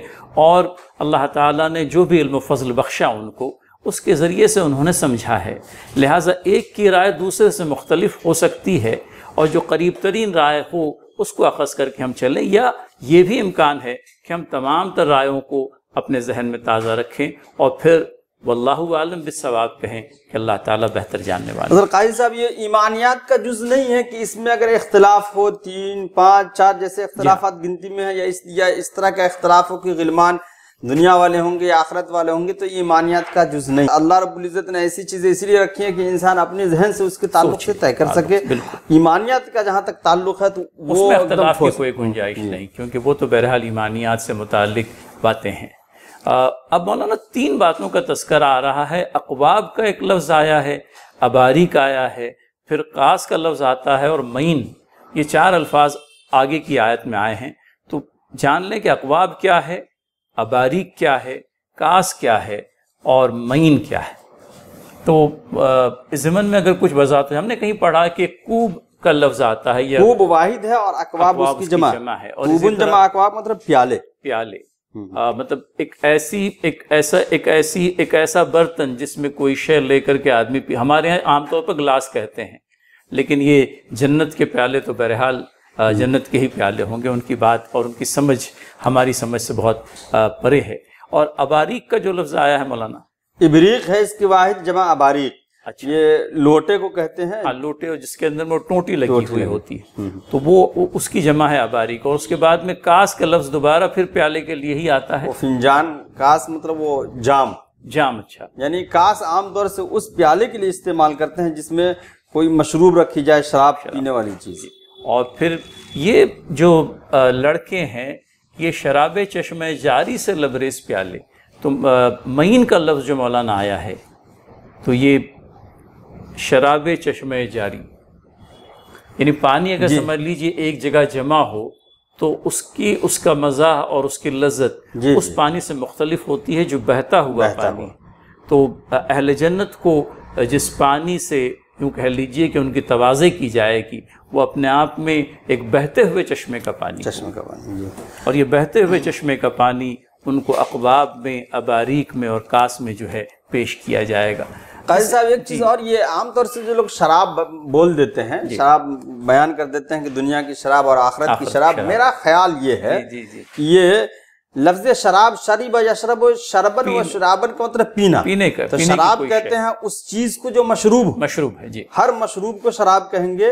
और अल्लाह ताला ने जो भी इल्म फजल बख्शा उनको उसके ज़रिए से उन्होंने समझा है लिहाजा एक की राय दूसरे से मुख्तलफ़ हो सकती है और जो करीब तरीन राय हो उसको अखज करके हम चलें या ये भी इम्कान है कि हम तमाम तर रायों को अपने जहन में ताज़ा रखें और फिर वल्लाम बिसवाब कहें कि अल्लाह ताला बेहतर जानने वाला अगर काजी साहब ये ईमानियात का जुज नहीं है कि इसमें अगर इख्तलाफ हो तीन पाँच चार जैसे अख्तलाफात गिनती में है या इस, या इस तरह का इख्तलाफ हो कि गिलमान दुनिया वाले होंगे आखरत वाले होंगे तो ये मानियात का जुज नहीं अल्लाह रबुल्ज़त ने ऐसी चीज़ें इसलिए रखी हैं कि इंसान अपने जहन से उसके ताल्लुक से तय कर हाँ, सके ईमानियत का जहाँ तक ताल्लुक है तो वो एकदम कोई गुंजाइश नहीं क्योंकि वो तो बहरहाल ईमानियात से मुतल बातें हैं अब मौलाना तीन बातों का तस्कर आ रहा है अकवाब का एक लफ्ज़ आया है अबारी का आया है फिर कास का लफ्ज़ आता है और मईन ये चार अल्फाज आगे की आयत में आए हैं तो जान लें कि अकवाब क्या है अबारीक क्या है कास क्या है और मईन क्या है तो इस जमन में अगर कुछ वजात है हमने कहीं पढ़ा कि कूब का लफ्ज आता है या कूब वाहिद है और अकवाब, उसकी, जमा।, जमा है और जमा अकवाब मतलब प्याले प्याले आ, हम्म। मतलब एक ऐसी एक ऐसा एक ऐसी एक ऐसा बर्तन जिसमें कोई शेर लेकर के आदमी हमारे यहाँ आमतौर पर ग्लास कहते हैं लेकिन ये जन्नत के प्याले तो बहरहाल जन्नत के ही प्याले होंगे उनकी बात और उनकी समझ हमारी समझ से बहुत परे है और अबारीक का जो लफ्ज़ आया है मौलाना इबरीक है इसकी वाहिद जमा अबारीक अच्छा ये लोटे को कहते हैं हाँ लोटे और जिसके अंदर में टोटी लगी हुई होती है हम्म। तो वो उसकी जमा है अबारीक और उसके बाद में कास का लफ्ज़ दोबारा फिर प्याले के लिए ही आता है फिंजान कास मतलब वो जाम जाम अच्छा यानी कास आमतौर से उस प्याले के लिए इस्तेमाल करते हैं जिसमें कोई मशरूब रखी जाए शराब पीने वाली चीज़ और फिर ये जो लड़के हैं ये शराब चश्म जारी से लबरेज प्याले तो मईन का लफ्ज़ जो मौलाना आया है तो ये शराब चश्म जारी यानी पानी अगर समझ लीजिए एक जगह जमा हो तो उसकी उसका मज़ा और उसकी लज्जत उस पानी से मुख्तलिफ होती है जो बहता हुआ बहता पानी हुआ। तो अहल जन्नत को जिस पानी से यूँ कह लीजिए कि उनकी तोज़े की जाएगी वो अपने आप में एक बहते हुए चश्मे का पानी चश्मे का पानी और ये बहते हुए चश्मे का पानी उनको अकबाब में अबारीक में और कास में जो है पेश किया जाएगा काजी साहब एक चीज़ और ये आमतौर से जो लोग शराब बोल देते हैं शराब बयान कर देते हैं कि दुनिया की शराब और आखरत की शराब मेरा ख्याल ये है ये लफ्ज शराब शरीब यशरब शरबन व शराबन का मतलब पीना पीने का तो पीने शराब कहते हैं उस चीज को जो मशरूब मशरूब है जी हर मशरूब को शराब कहेंगे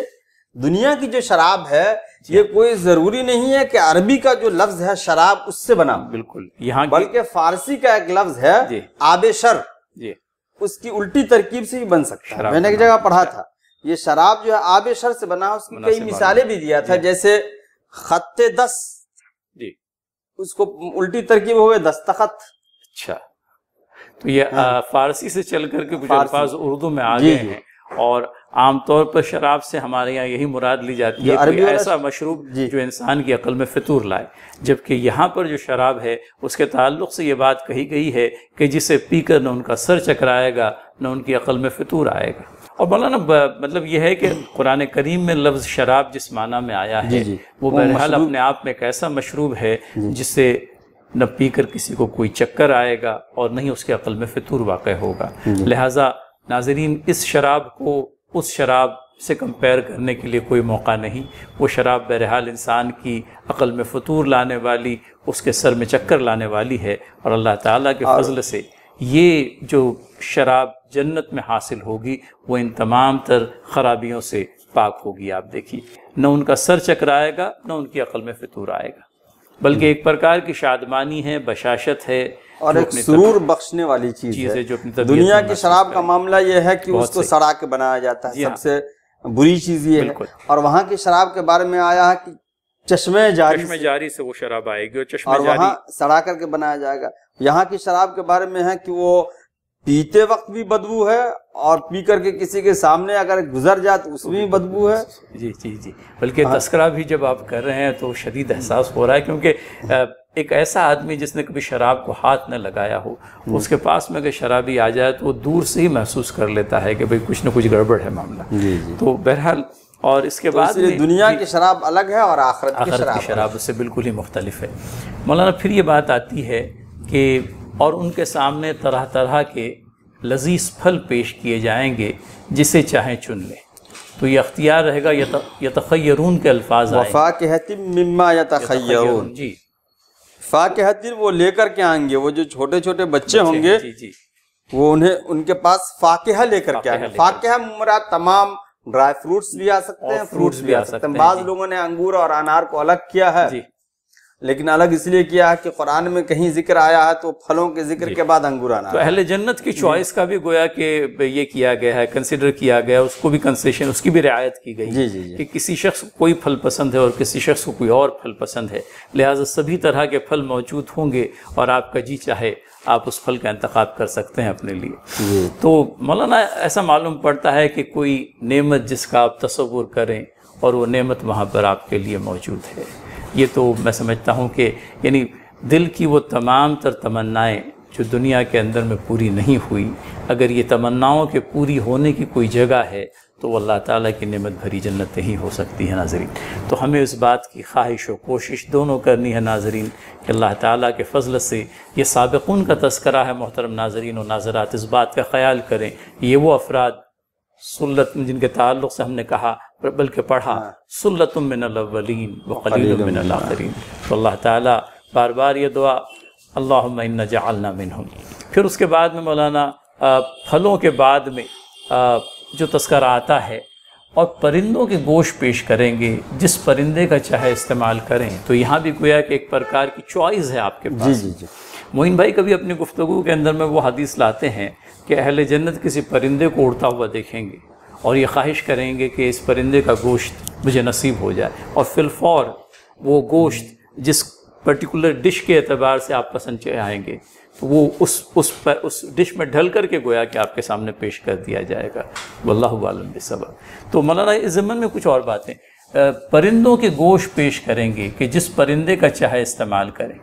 दुनिया की जो शराब है ये कोई जरूरी नहीं है कि अरबी का जो लफ्ज है शराब उससे बना बिल्कुल यहाँ बल्कि फारसी का एक लफ्ज है आबेशर उसकी उल्टी तरकीब से भी बन सकता है मैंने एक जगह पढ़ा था ये शराब जो है आबेशर से बना उसकी कई मिसालें भी दिया था जैसे खत्ते दस उसको उल्टी तरकीब हो गए दस्तखत अच्छा तो ये हाँ। फारसी से चल करके कुछ अल्फाज उर्दू में आ गए हैं और आमतौर पर शराब से हमारे यहाँ यही मुराद ली जाती है कोई ऐसा मशरूब जो इंसान की अकल में फितूर लाए जबकि यहाँ पर जो शराब है उसके ताल्लुक से ये बात कही गई है कि जिसे पीकर न उनका सर चकराएगा न उनकी अकल में फितूर आएगा और मौलाना मतलब ये है कि कुरान करीम में लफ्ज़ शराब जिस माना में आया है जी जी। वो बहरहाल अपने आप में एक ऐसा मशरूब है जिससे न पी कर किसी को कोई चक्कर आएगा और न ही उसके अकल में फितूर वाक़ होगा लिहाजा नाजरीन इस शराब को उस शराब से कंपेयर करने के लिए कोई मौका नहीं वो शराब बहरहाल इंसान की अकल में फतूर लाने वाली उसके सर में चक्कर लाने वाली है और अल्लाह ताला के फजल से ये जो शराब जन्नत में हासिल होगी वो इन तमाम तर खराबियों से पाक होगी आप देखिए न उनका सर चकराएगा न उनकी अकल में फितूर आएगा बल्कि एक प्रकार की शादमानी है बशाशत है और एक सुरूर बख्शने वाली चीज, है जो दुनिया की शराब का मामला यह है कि उसको सड़ा के बनाया जाता है हाँ। सबसे बुरी चीज ये है और वहां की शराब के बारे में आया है कि चश्मे जारी चश्मे जारी से वो शराब आएगी और चश्मे और सड़ा करके बनाया जाएगा यहाँ की शराब के बारे में है कि वो पीते वक्त भी बदबू है और पी करके किसी के सामने अगर गुजर जाए तो उसमें भी बदबू है जी जी जी बल्कि हाँ। तस्करा भी जब आप कर रहे हैं तो शदीद एहसास हो रहा है क्योंकि एक ऐसा आदमी जिसने कभी शराब को हाथ न लगाया हो हम्म। उसके पास में अगर शराबी आ जाए तो वो दूर से ही महसूस कर लेता है कि भाई कुछ ना कुछ गड़बड़ है मामला जी जी तो बहरहाल और इसके तो बाद दुनिया की शराब अलग है और आखिरत की शराब उससे बिल्कुल ही मुख्तलिफ है मौलाना फिर ये बात आती है कि और उनके सामने तरह तरह के लजीज फल पेश किए जाएंगे जिसे चाहें चुन लें तो ये अख्तियार रहेगा यतखैरून के अल्फाज यतखयरून जी फ़ाकहतिन वो लेकर के आएंगे वो जो छोटे छोटे बच्चे, बच्चे होंगे जी, जी। वो उन्हें उनके पास फाकह लेकर के आएंगे फाकेहा मुमरा तमाम ड्राई फ्रूट्स भी आ सकते हैं फ्रूट्स भी आ सकते हैं बाज लोगों ने अंगूर और अनार को अलग किया है लेकिन अलग इसलिए किया कि कुरान में कहीं जिक्र आया है तो फलों के जिक्र के बाद अंगूर आना तो अहले जन्नत की चॉइस का भी गोया कि ये किया गया है कंसिडर किया गया उसको भी कंसेशन उसकी भी रियायत की गई जी जी, कि किसी शख्स को कोई फल पसंद है और किसी शख्स को कोई और फल पसंद है लिहाजा सभी तरह के फल मौजूद होंगे और आपका जी चाहे आप उस फल का इंतखब कर सकते हैं अपने लिए तो मौलाना ऐसा मालूम पड़ता है कि कोई नेमत जिसका आप तस्वुर करें और वो नेमत वहाँ पर आपके लिए मौजूद है ये तो मैं समझता हूँ कि यानी दिल की वो तमाम तर तमन्नाएँ जो दुनिया के अंदर में पूरी नहीं हुई अगर ये तमन्नाओं के पूरी होने की कोई जगह है तो अल्लाह ताला की नमत भरी जन्नत ही हो सकती है नाजरीन तो हमें उस बात की ख्वाहिश और कोशिश दोनों करनी है नाजरीन कि अल्लाह ताला के फजल से ये सबकून का तस्करा है मोहतरम नाजरीन और नाजरात इस बात का ख्याल करें ये वो अफराद सुल्लत जिनके ताल्लुक से हमने कहा बल्कि पढ़ा हाँ। सुल्लत मिन अव्वलीन व कलील मिन आखरीन तो अल्लाह ताला बार बार ये दुआ अल्लाहुम्म इन्ना जअलना मिनहुम फिर उसके बाद में मौलाना फलों के बाद में जो तस्करा आता है और परिंदों के गोश पेश करेंगे जिस परिंदे का चाहे इस्तेमाल करें तो यहाँ भी गोया कि एक प्रकार की चॉइस है आपके पास जी जी जी मोइन भाई कभी अपनी गुफ्तु के अंदर में वो हदीस लाते हैं कि अहल जन्नत किसी परिंदे को उड़ता हुआ देखेंगे और ये ख्वाहिश करेंगे कि इस परिंदे का गोश्त मुझे नसीब हो जाए और फिलफौर वो गोश्त जिस पर्टिकुलर डिश के अतबार से आप पसंद आएंगे तो वो उस उस पर उस डिश में ढल करके गोया कि आपके सामने पेश कर दिया जाएगा वल्लम सबक तो मौलाना इस ज़मन में कुछ और बातें परिंदों के गोश पेश करेंगे कि जिस परिंदे का चाहे इस्तेमाल करें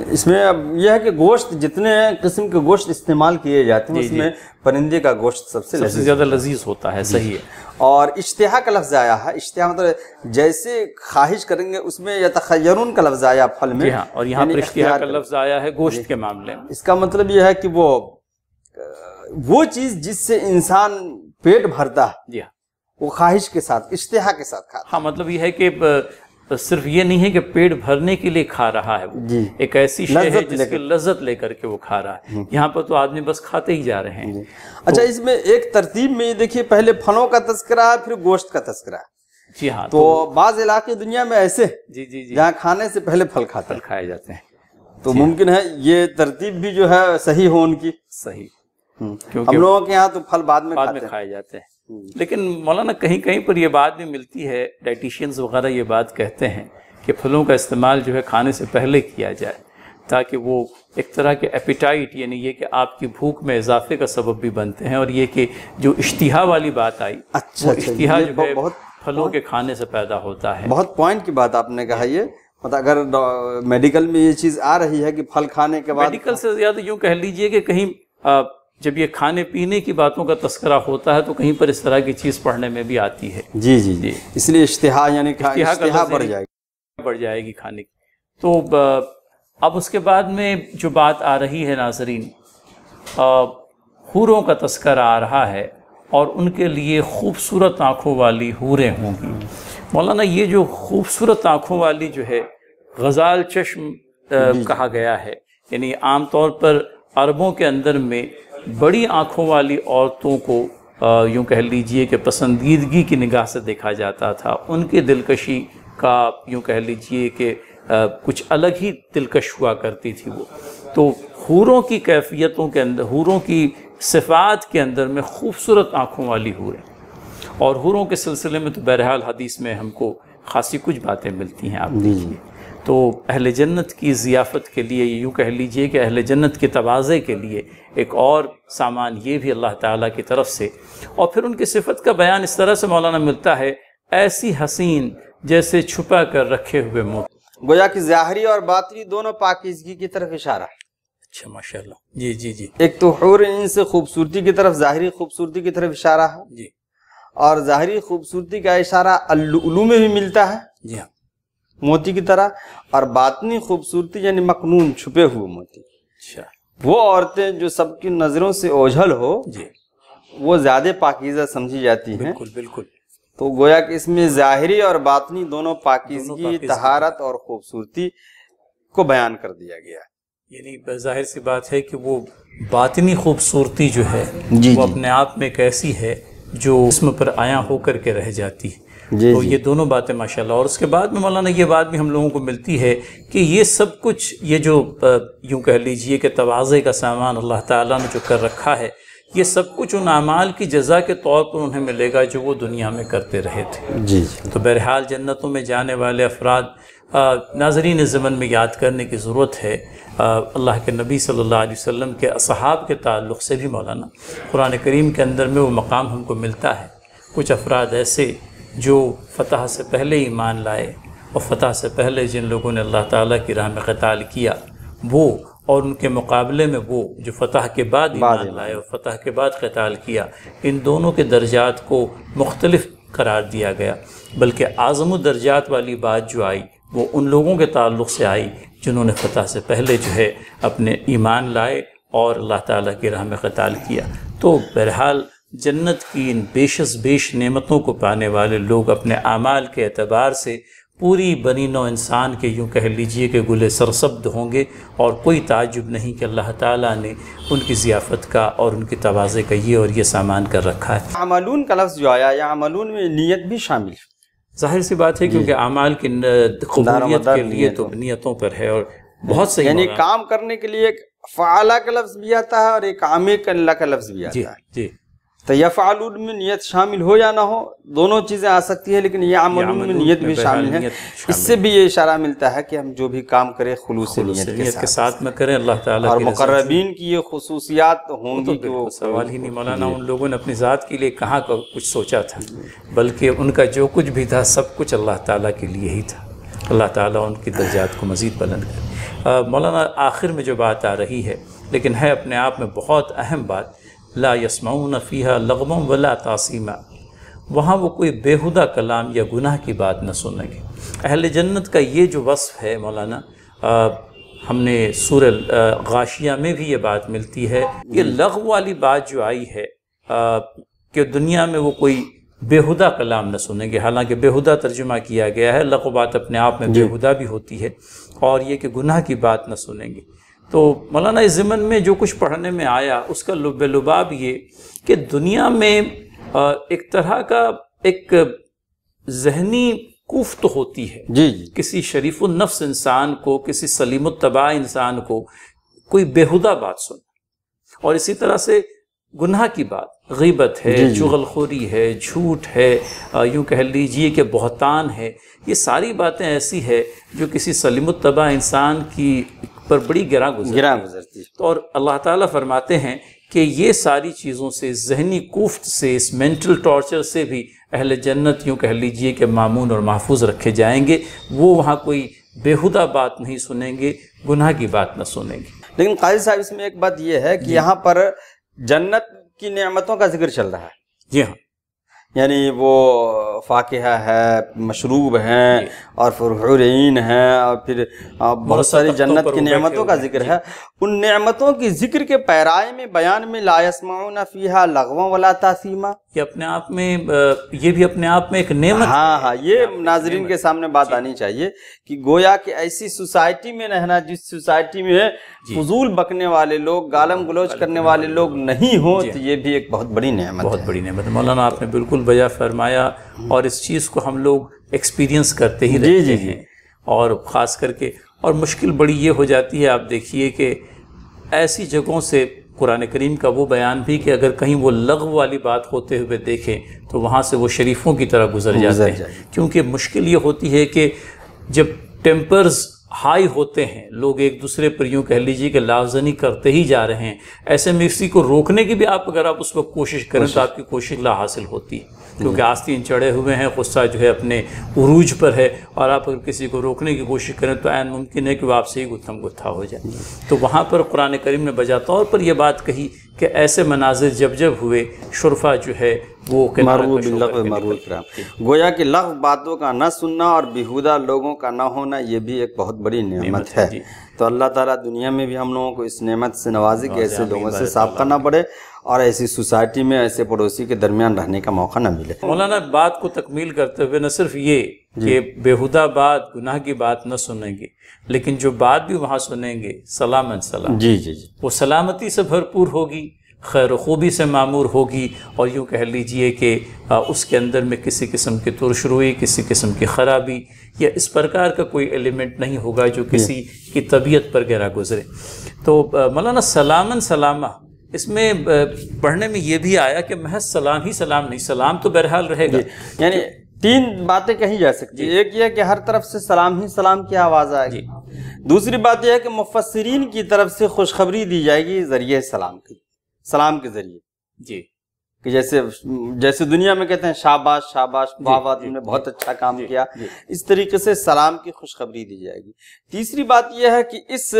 इसमें अब यह है कि गोश्त जितने किस्म के गोश्त इस्तेमाल किए जाते हैं उसमें परिंदे का गोश्त सबसे सबसे ज़्यादा लजीज होता है सही है और इश्तहा का लफ्ज़ आया है इश्तहा मतलब जैसे ख्वाहिश करेंगे उसमें या तखयरून का लफ्ज़ आया फल में हाँ, और यहाँ पर इश्तहा का लफ्ज़ आया है गोश्त के मामले में इसका मतलब यह है कि वो वो चीज़ जिससे इंसान पेट भरता है हाँ। वो ख्वाहिश के साथ इश्तहा के साथ खाता हाँ मतलब यह है कि तो सिर्फ ये नहीं है कि पेट भरने के लिए खा रहा है वो एक ऐसी शे है जिसकी लज्जत लेकर के वो खा रहा है हम्म। यहाँ पर तो आदमी बस खाते ही जा रहे हैं अच्छा तो- इसमें एक तरतीब में देखिए पहले फलों का तस्करा है फिर गोश्त का तस्करा जी हाँ तो, तो बाज इलाके दुनिया में ऐसे जी जी जी जहाँ खाने से पहले फल खाते खाए जाते हैं तो हाँ। मुमकिन है ये तरतीब भी जो है सही हो उनकी सही हम्म। हम लोगों के यहाँ तो फल बाद में बाद में खाए जाते हैं हम्म। लेकिन मौलाना कहीं कहीं पर यह बात भी मिलती है डाइटिशियंस वगैरह ये बात कहते हैं कि फलों का इस्तेमाल जो है खाने से पहले किया जाए ताकि वो एक तरह के एपिटाइट यानी ये कि आपकी भूख में इजाफे का सबब भी बनते हैं और ये कि जो इश्तिहा वाली बात आई अच्छा, अच्छा इश्तिहा जो है बहुत फलों के खाने से पैदा होता है बहुत पॉइंट की बात आपने कहा ये मतलब अगर मेडिकल में ये चीज़ आ रही है कि फल खाने के बाद मेडिकल से ज़्यादा यूँ कह लीजिए कि कहीं जब ये खाने पीने की बातों का तस्करा होता है तो कहीं पर इस तरह की चीज़ पढ़ने में भी आती है जी जी जी इसलिए इश्तिहा यानी इश्तिहा बढ़ जाएगी बढ़ जाएगी खाने की तो अब उसके बाद में जो बात आ रही है नाजरीन हूरों का तस्करा आ रहा है और उनके लिए खूबसूरत आँखों वाली हूरें होंगी मौलाना ये जो खूबसूरत आँखों वाली जो है गज़ाल चश्म कहा गया है यानी आमतौर पर अरबों के अंदर में बड़ी आँखों वाली औरतों को यूँ कह लीजिए कि पसंदीदगी की निगाह से देखा जाता था उनके दिलकशी का यूँ कह लीजिए कि कुछ अलग ही दिलकश हुआ करती थी वो तो हूरों की कैफियतों के अंदर हूरों की सिफात के अंदर में खूबसूरत आँखों वाली हूरें और हूरों के सिलसिले में तो बहरहाल हदीस में हमको खासी कुछ बातें मिलती हैं आप देखिए तो अहल जन्नत की ज़ियाफ़त के लिए यूँ कह लीजिए कि अहल जन्नत के तवाज़े के लिए एक और सामान ये भी अल्लाह ताला की तरफ से और फिर उनकी सिफत का बयान इस तरह से मौलाना मिलता है ऐसी हसीन जैसे छुपा कर रखे हुए मुँह गोया की ज़ाहरी और बातरी दोनों पाकिजगी की तरफ इशारा अच्छा माशा जी जी जी एक तो हूर इनसे खूबसूरती की तरफ ज़ाहरी खूबसूरती की तरफ इशारा है जी और ज़ाहरी खूबसूरती का इशारा में भी मिलता है जी हाँ मोती की तरह और बातनी खूबसूरती यानी मखनून छुपे हुए मोती अच्छा वो औरतें जो सबकी नजरों से ओझल हो जी वो ज्यादा पाकिजा समझी जाती है बिल्कुल बिल्कुल तो गोया कि इसमें जाहिरी और बातनी दोनों पाकिजगी तहारत और खूबसूरती को बयान कर दिया गया यानी जाहिर सी बात है कि वो बातनी खूबसूरती जो है जी, वो जी। अपने आप में कैसी है जो इसम पर आया होकर के रह जाती है तो ये दोनों बातें माशाल्लाह और उसके बाद में मौलाना ये बात भी हम लोगों को मिलती है कि ये सब कुछ ये जो यूँ कह लीजिए कि तोज़े का सामान अल्लाह ताला ने जो कर रखा है ये सब कुछ उन अमाल की जजा के तौर पर उन्हें मिलेगा जो वो दुनिया में करते रहे थे जी, जी। तो बहरहाल जन्नतों में जाने वाले अफराद नाजरीन ज़मन में याद करने की ज़रूरत है अल्लाह के नबी सल्लल्लाहु अलैहि वसल्लम के असहाब के ताल्लुक़ से भी मौलाना कुरान करीम के अंदर में वो मकाम हमको मिलता है कुछ अफराद ऐसे जो फतह से पहले ईमान लाए और फतह से पहले जिन लोगों ने अल्लाह ताला की राह में कताल किया वो और उनके मुकाबले में वो जो फतह के बाद ईमान लाए और फतह के बाद कताल किया इन दोनों के दर्जात को मुख्तलफ करार दिया गया बल्कि आज़म दर्जात वाली बात जो आई वो उन लोगों के ताल्लुक से आई जिन्होंने फतह से पहले जो है अपने ईमान लाए और अल्लाह ताला की राह में कताल किया तो बहरहाल जन्नत की इन बेशस बेश नेमतों को पाने वाले लोग अपने अमाल के अतबार से पूरी बनी नौ इंसान के यूँ कह लीजिए कि गुले सरसब्द होंगे और कोई ताजुब नहीं कि अल्लाह ताला ने उनकी ज़ियाफ़त का और उनके तोज़े का ये और ये सामान कर रखा है अमलून का लफ्ज़ जो आया या अमलून में नीयत भी शामिल जाहिर सी बात है क्योंकि अमाल की के लिए तो नीयतों पर है और बहुत से यानी काम करने के लिए फ़ाला का लफ्ज़ भी आता है और एक आमे का लफ्ज़ भी आता है जी तो यफ़ालून में नियत शामिल हो या ना हो दोनों चीज़ें आ सकती है लेकिन ये अमल में नियत भी शामिल है इससे भी ये इशारा मिलता है कि हम जो भी काम करें खलूस नियत के, के साथ में करें अल्लाह ताला और मुकर्रबीन की ये खसूसियात तो होंगी तो सवाल ही नहीं मौलाना उन लोगों ने अपनी ज़ात के लिए कहाँ का कुछ सोचा था बल्कि उनका जो कुछ भी था सब कुछ अल्लाह ताला के लिए ही था अल्लाह ताला उनकी दर्जात को मज़ीद बुलंद करें मौलाना आखिर में जो बात आ रही है लेकिन है अपने आप में बहुत अहम बात ला यस्माऊ फ़ीहा लगम वला तासीमा वहाँ वो कोई बेहुदा कलाम या गुनाह की बात न सुनेंगे अहल जन्नत का ये जो वصफ़ है मौलाना आ, हमने सूर गाशिया में भी ये बात मिलती है ये लग वाली बात जो आई है कि दुनिया में वो कोई बेहुदा कलाम न सुनेंगे हालांकि बेहुदा तर्जुमा किया गया है लग बात अपने आप में बेहुदा भी होती है और ये कि गुनाह की बात न सुनेंगे तो मौलाना इस ज़मन में जो कुछ पढ़ने में आया उसका लुब लुबाब ये कि दुनिया में एक तरह का एक जहनी कुफ्त होती है जी जी किसी शरीफ नफ्स इंसान को किसी सलीम तबाह इंसान को कोई बेहुदा बात सुन और इसी तरह से गुनाह की बात गीबत है चुगलखोरी है झूठ है यूँ कह लीजिए कि बहतान है ये सारी बातें ऐसी है जो किसी सलीमतबा इंसान की पर बड़ी गिरा गुजर गिरा गुजरती तो और अल्लाह ताला फरमाते हैं कि ये सारी चीज़ों से जहनी कोफ्त से इस मेंटल टॉर्चर से भी अहल जन्नत यूँ कह लीजिए कि मामून और महफूज रखे जाएंगे वो वहाँ कोई बेहुदा बात नहीं सुनेंगे गुनाह की बात ना सुनेंगे लेकिन काजी साहब इसमें एक बात यह है कि यहाँ पर जन्नत की नियामतों का जिक्र चल रहा है जी हाँ यानी वो फाकहा है मशरूब हैं और फुरन हैं और फिर बहुत सारी जन्नत की नेमतों का जिक्र है उन नेमतों की जिक्र के पैराए में बयान में लायसमा फ़ीहा लगवा वाला तासीमा कि अपने आप में ये भी अपने आप में एक नेमत हाँ हाँ ये नाजरीन के सामने बात आनी चाहिए कि गोया कि ऐसी सोसाइटी में रहना जिस सोसाइटी में फजूल बकने वाले लोग गालम गलोच करने वाले लोग नहीं हों तो ये भी एक बहुत बड़ी नहमत बहुत बड़ी नेमत मौलाना आपने बिल्कुल बजा फरमाया और इस चीज़ को हम लोग एक्सपीरियंस करते ही रहते जी, जी, हैं और ख़ास करके और मुश्किल बड़ी ये हो जाती है आप देखिए कि ऐसी जगहों से कुरान करीम का वो बयान भी कि अगर कहीं वो लग वाली बात होते हुए देखें तो वहाँ से वो शरीफों की तरह गुजर जाते हैं क्योंकि मुश्किल ये होती है कि जब टेम्पर्स हाई होते हैं लोग एक दूसरे पर यूँ कह लीजिए कि लाजनी करते ही जा रहे हैं ऐसे में इसी को रोकने की भी आप अगर आप उस वक्त कोशिश करें तो आपकी कोशिश ला हासिल होती है क्योंकि आस्तीन चढ़े हुए हैं गुस्सा जो है अपने उरूज पर है और आप अगर किसी को रोकने की कोशिश करें तो ऐन मुमकिन है कि वो आपसे ही गुत्थम गुत्था हो जाए तो वहाँ पर कुरान करीम ने बजा तौर पर यह बात कही कि ऐसे मनाजिर जब जब हुए शुरफा जो है वो गोया कि लफ बातों का ना सुनना और बेहूदा लोगों का ना होना ये भी एक बहुत बड़ी नियमत है तो अल्लाह ताला दुनिया में भी हम लोगों को इस नेमत से नवाजे कि हाँ ऐसे लोगों से साफ करना पड़े और ऐसी सोसाइटी में ऐसे पड़ोसी के दरमियान रहने का मौका ना मिले मौलाना बात को तकमील करते हुए न सिर्फ ये कि बेहुदा बात गुनाह की बात न सुनेंगे लेकिन जो बात भी वहाँ सुनेंगे सलामत सलाम जी जी जी वो सलामती से भरपूर होगी खैर खूबी से मामूर होगी और यूँ कह लीजिए कि उसके अंदर में किसी किस्म की तुरशरुई किसी किस्म की खराबी या इस प्रकार का कोई एलिमेंट नहीं होगा जो किसी की तबीयत पर गहरा गुजरे तो मौलाना सलामन सलामा इसमें पढ़ने में ये भी आया कि महज सलाम ही सलाम नहीं सलाम तो बहरहाल रहेगा यानी तो तीन बातें कही जा सकती है एक यह कि हर तरफ से सलाम ही सलाम की आवाज़ आएगी दूसरी बात यह है कि मुफसरीन की तरफ से खुशखबरी दी जाएगी ज़रिए सलाम की सलाम के जरिए जी कि जैसे जैसे दुनिया में कहते हैं शाबाश शाबाश वाह तुमने बहुत अच्छा काम जी, किया जी, इस तरीके से सलाम की खुशखबरी दी जाएगी तीसरी बात यह है कि इस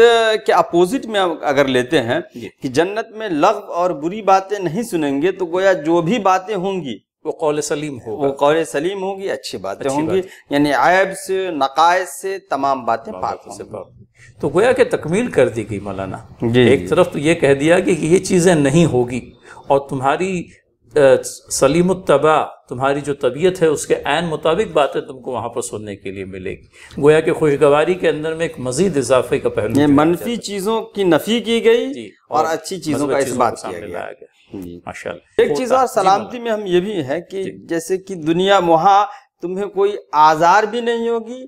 के अपोजिट में अगर लेते हैं कि जन्नत में लग और बुरी बातें नहीं सुनेंगे तो गोया जो भी बातें होंगी वो कौल सलीम हो वो कौल सलीम होगी अच्छी बातें होंगी यानी आयब से नकायद से तमाम बातें पाक से तो गोया के तकमील कर दी गई मौलाना एक तरफ तो ये कह दिया कि ये चीज़ें नहीं होगी और तुम्हारी सलीम तबा तुम्हारी जो तबीयत है उसके आन मुताबिक बातें तुमको वहाँ पर सुनने के लिए मिलेगी गोया के खुशगवारी के अंदर में एक मजीद इजाफे का पहलू ये मनफी चीज़ों की नफी की गई और अच्छी चीज़ों का इस बात सामने लाया गया माशा एक चीज़ और सलामती में हम ये भी हैं कि जैसे कि दुनिया वहाँ तुम्हें कोई आज़ार भी नहीं होगी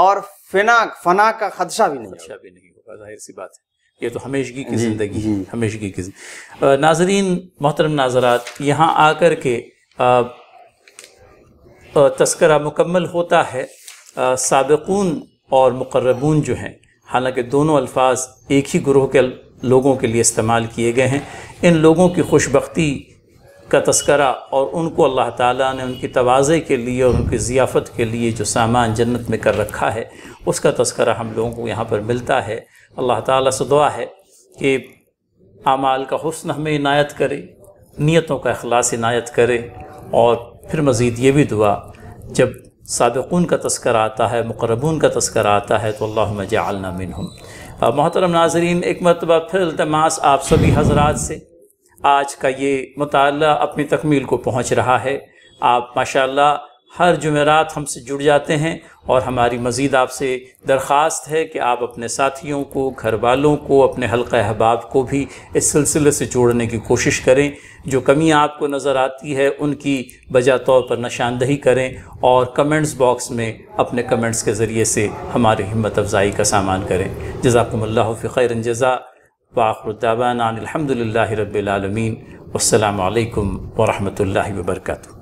और फिनाक फना का खदशा भी नहीं खदशा भी नहीं होगा जाहिर सी बात है ये तो हमेशगी की जिंदगी है हमेशगी की नाजरीन मोहतरम नाजरात यहाँ आकर के तस्करा मुकम्मल होता है सबकून और मुकर्रबून जो हैं हालांकि दोनों अल्फाज एक ही ग्रोह के लोगों के लिए इस्तेमाल किए गए हैं इन लोगों की खुशबख्ती का तस्करा और उनको अल्लाह ताला ने उनकी तोज़े के लिए और उनकी ज़ियाफ़त के लिए जो सामान जन्नत में कर रखा है उसका तस्करा हम लोगों को यहाँ पर मिलता है अल्लाह ताला से दुआ है कि आमाल का हसन हमें इनायत करे नीयतों का अखलास इनायत करे और फिर मज़ीद ये भी दुआ जब सबकून का तस्कर आता है मकरबून का तस्करा आता है तो अल्लाह आलना मिन हम मोहतरम नाजरीन एक मरतबा फिर अल्तमास आप सभी हजरात से आज का ये मताल अपनी तकमील को पहुँच रहा है आप माशा हर जुमेरात हमसे जुड़ जाते हैं और हमारी मज़ीद आपसे दरख्वास्त है कि आप अपने साथियों को घर वालों को अपने हल्का अहबाब को भी इस सिलसिले से जोड़ने की कोशिश करें जो कमी आपको नज़र आती है उनकी बजा तौर पर निशानदही करें और कमेंट्स बॉक्स में अपने कमेंट्स के ज़रिए से हमारी हिम्मत अफजाई का सामान करें जजाकमल्ला फ़िर जजा وآخر دعوانا الحمد لله رب العالمين والسلام عليكم ورحمة الله وبركاته